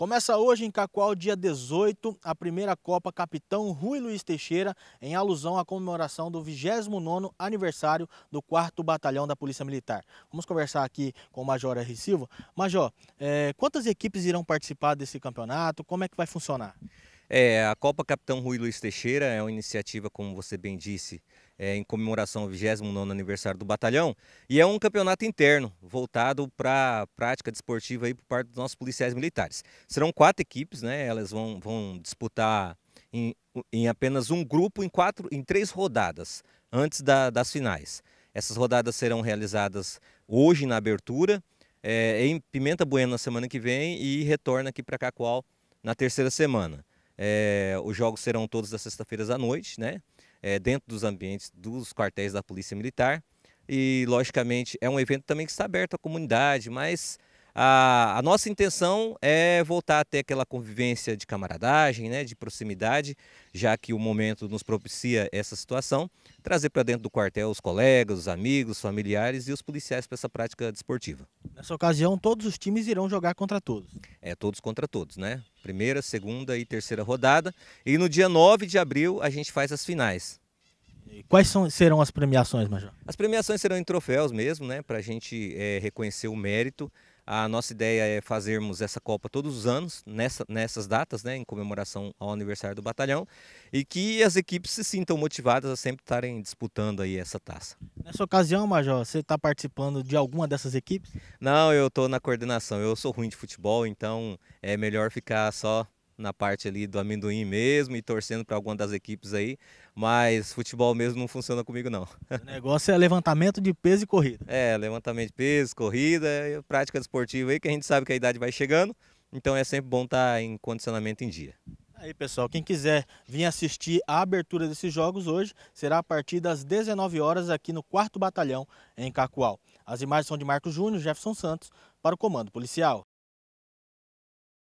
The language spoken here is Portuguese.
Começa hoje em Cacoal, dia 18, a primeira Copa Capitão Rui Luiz Teixeira, em alusão à comemoração do 29º aniversário do 4 Batalhão da Polícia Militar. Vamos conversar aqui com o Major R. Silva. Major, é, quantas equipes irão participar desse campeonato? Como é que vai funcionar? É, a Copa Capitão Rui Luiz Teixeira é uma iniciativa, como você bem disse, é, em comemoração ao 29 aniversário do batalhão, e é um campeonato interno voltado para a prática desportiva aí por parte dos nossos policiais militares. Serão quatro equipes, né? Elas vão, vão disputar em, em apenas um grupo em quatro, em três rodadas antes da, das finais. Essas rodadas serão realizadas hoje na abertura, é, em Pimenta Bueno na semana que vem e retorna aqui para Cacoal na terceira semana. É, os jogos serão todos das sextas-feiras à noite, né? É, dentro dos ambientes dos quartéis da Polícia Militar. E, logicamente, é um evento também que está aberto à comunidade, mas a, a, nossa intenção é voltar a ter aquela convivência de camaradagem, né, de proximidade, já que o momento nos propicia essa situação, trazer para dentro do quartel os colegas, os amigos, os familiares e os policiais para essa prática desportiva. Nessa ocasião, todos os times irão jogar contra todos. É, todos contra todos, né? Primeira, segunda e terceira rodada. E no dia 9 de abril a gente faz as finais. E quais são, serão as premiações, Major? As premiações serão em troféus mesmo, né? Para a gente é, reconhecer o mérito a nossa ideia é fazermos essa Copa todos os anos, nessa, nessas datas, né, em comemoração ao aniversário do batalhão, e que as equipes se sintam motivadas a sempre estarem disputando aí essa taça. Nessa ocasião, Major, você está participando de alguma dessas equipes? Não, eu estou na coordenação. Eu sou ruim de futebol, então é melhor ficar só na parte ali do amendoim mesmo e torcendo para alguma das equipes aí, mas futebol mesmo não funciona comigo não. O negócio é levantamento de peso e corrida. É, levantamento de peso, corrida, prática desportiva aí, que a gente sabe que a idade vai chegando, então é sempre bom estar tá em condicionamento em dia. Aí pessoal, quem quiser vir assistir a abertura desses jogos hoje, será a partir das 19 horas aqui no 4 Batalhão, em Cacoal. As imagens são de Marcos Júnior, Jefferson Santos, para o Comando Policial.